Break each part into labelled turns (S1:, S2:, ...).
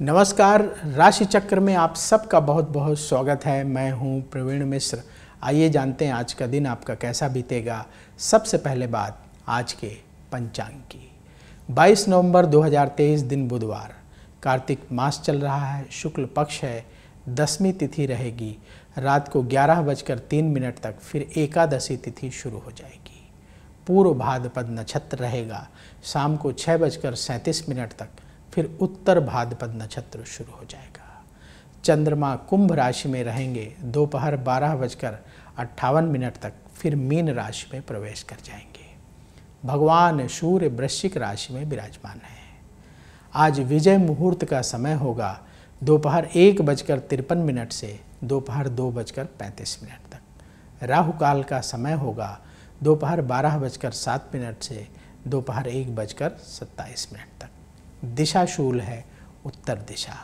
S1: नमस्कार राशि चक्र में आप सबका बहुत बहुत स्वागत है मैं हूं प्रवीण मिश्र आइए जानते हैं आज का दिन आपका कैसा बीतेगा सबसे पहले बात आज के पंचांग की 22 नवंबर 2023 दिन बुधवार कार्तिक मास चल रहा है शुक्ल पक्ष है दसवीं तिथि रहेगी रात को ग्यारह बजकर तीन मिनट तक फिर एकादशी तिथि शुरू हो जाएगी पूर्व भाद्रपद नक्षत्र रहेगा शाम को छः बजकर सैंतीस मिनट तक फिर उत्तर भाद्रपद नक्षत्र शुरू हो जाएगा चंद्रमा कुंभ राशि में रहेंगे दोपहर बारह बजकर अट्ठावन मिनट तक फिर मीन राशि में प्रवेश कर जाएंगे भगवान सूर्य वृश्चिक राशि में विराजमान है आज विजय मुहूर्त का समय होगा दोपहर एक बजकर तिरपन मिनट से दोपहर दो बजकर पैंतीस मिनट तक राहु काल का समय होगा दोपहर बारह बजकर सात मिनट से दोपहर एक बजकर सत्ताईस मिनट तक दिशाशूल है उत्तर दिशा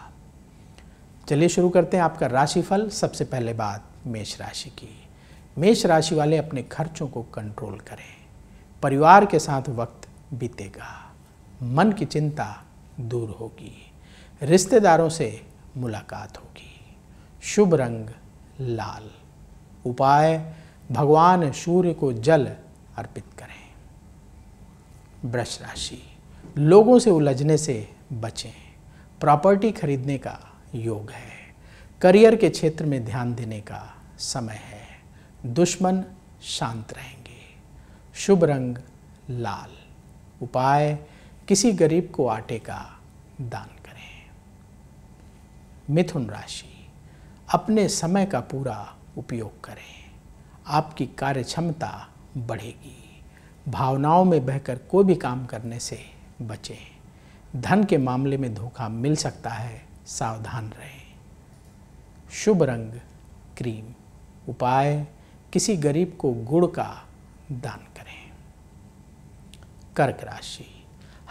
S1: चलिए शुरू करते हैं आपका राशिफल सबसे पहले बात मेष राशि की मेष राशि वाले अपने खर्चों को कंट्रोल करें परिवार के साथ वक्त बीतेगा मन की चिंता दूर होगी रिश्तेदारों से मुलाकात होगी शुभ रंग लाल उपाय भगवान सूर्य को जल अर्पित करें वृष राशि लोगों से उलझने से बचें प्रॉपर्टी खरीदने का योग है करियर के क्षेत्र में ध्यान देने का समय है दुश्मन शांत रहेंगे शुभ रंग लाल उपाय किसी गरीब को आटे का दान करें मिथुन राशि अपने समय का पूरा उपयोग करें आपकी कार्य क्षमता बढ़ेगी भावनाओं में बहकर कोई भी काम करने से बचें धन के मामले में धोखा मिल सकता है सावधान रहें शुभ रंग क्रीम उपाय किसी गरीब को गुड़ का दान करें कर्क राशि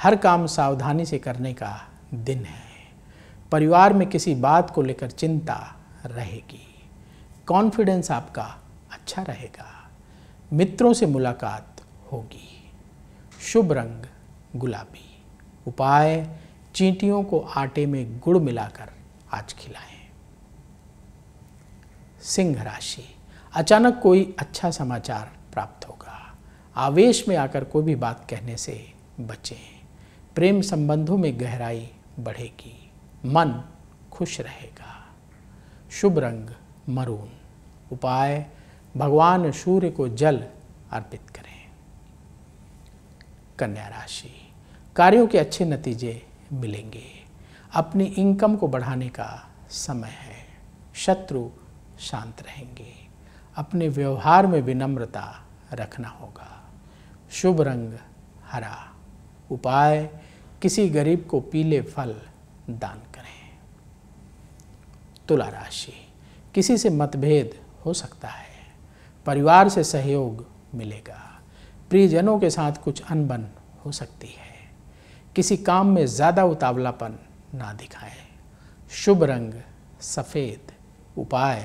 S1: हर काम सावधानी से करने का दिन है परिवार में किसी बात को लेकर चिंता रहेगी कॉन्फिडेंस आपका अच्छा रहेगा मित्रों से मुलाकात होगी शुभ रंग गुलाबी उपाय चींटियों को आटे में गुड़ मिलाकर आज खिलाएं सिंह राशि अचानक कोई अच्छा समाचार प्राप्त होगा आवेश में आकर कोई भी बात कहने से बचें प्रेम संबंधों में गहराई बढ़ेगी मन खुश रहेगा शुभ रंग मरून उपाय भगवान सूर्य को जल अर्पित करें कन्या राशि कार्यों के अच्छे नतीजे मिलेंगे अपनी इनकम को बढ़ाने का समय है शत्रु शांत रहेंगे अपने व्यवहार में विनम्रता रखना होगा शुभ रंग हरा उपाय किसी गरीब को पीले फल दान करें तुला राशि किसी से मतभेद हो सकता है परिवार से सहयोग मिलेगा प्रियजनों के साथ कुछ अनबन हो सकती है किसी काम में ज़्यादा उतावलापन ना दिखाएं शुभ रंग सफ़ेद उपाय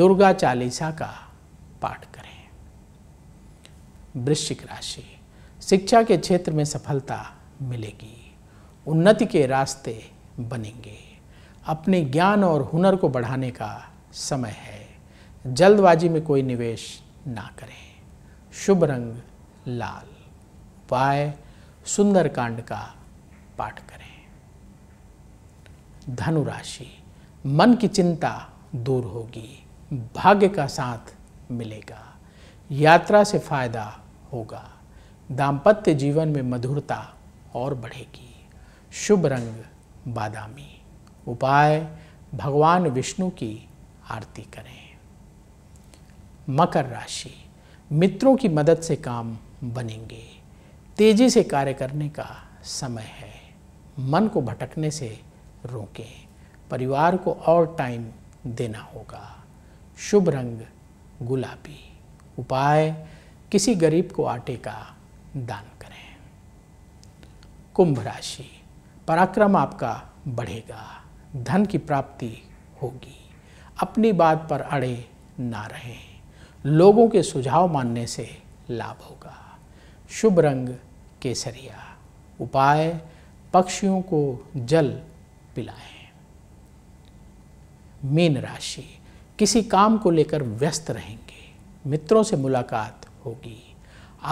S1: दुर्गा चालीसा का पाठ करें वृश्चिक राशि शिक्षा के क्षेत्र में सफलता मिलेगी उन्नति के रास्ते बनेंगे अपने ज्ञान और हुनर को बढ़ाने का समय है जल्दबाजी में कोई निवेश ना करें शुभ रंग लाल उपाय सुंदरकांड का पाठ करें धनु राशि मन की चिंता दूर होगी भाग्य का साथ मिलेगा यात्रा से फायदा होगा दाम्पत्य जीवन में मधुरता और बढ़ेगी शुभ रंग बादामी उपाय भगवान विष्णु की आरती करें मकर राशि मित्रों की मदद से काम बनेंगे तेजी से कार्य करने का समय है मन को भटकने से रोकें परिवार को और टाइम देना होगा शुभ रंग गुलाबी उपाय किसी गरीब को आटे का दान करें कुंभ राशि पराक्रम आपका बढ़ेगा धन की प्राप्ति होगी अपनी बात पर अड़े ना रहें लोगों के सुझाव मानने से लाभ होगा शुभ रंग केसरिया उपाय पक्षियों को जल पिलाएं मीन राशि किसी काम को लेकर व्यस्त रहेंगे मित्रों से मुलाकात होगी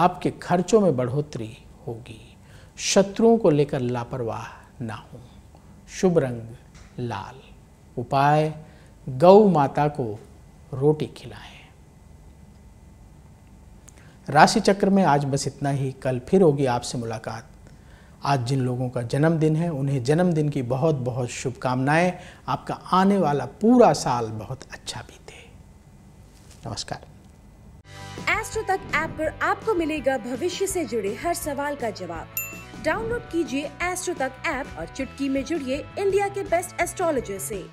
S1: आपके खर्चों में बढ़ोतरी होगी शत्रुओं को लेकर लापरवाह ना हो शुभ रंग लाल उपाय गौ माता को रोटी खिलाएं राशि चक्र में आज बस इतना ही कल फिर होगी आपसे मुलाकात आज जिन लोगों का जन्मदिन है उन्हें जन्मदिन की बहुत बहुत शुभकामनाएं आपका आने वाला पूरा साल बहुत अच्छा बीते नमस्कार एस्ट्रो तक ऐप पर आपको मिलेगा भविष्य से जुड़े हर सवाल का जवाब डाउनलोड कीजिए एस्ट्रो तक ऐप और चुटकी में जुड़िए इंडिया के बेस्ट एस्ट्रोलॉजर से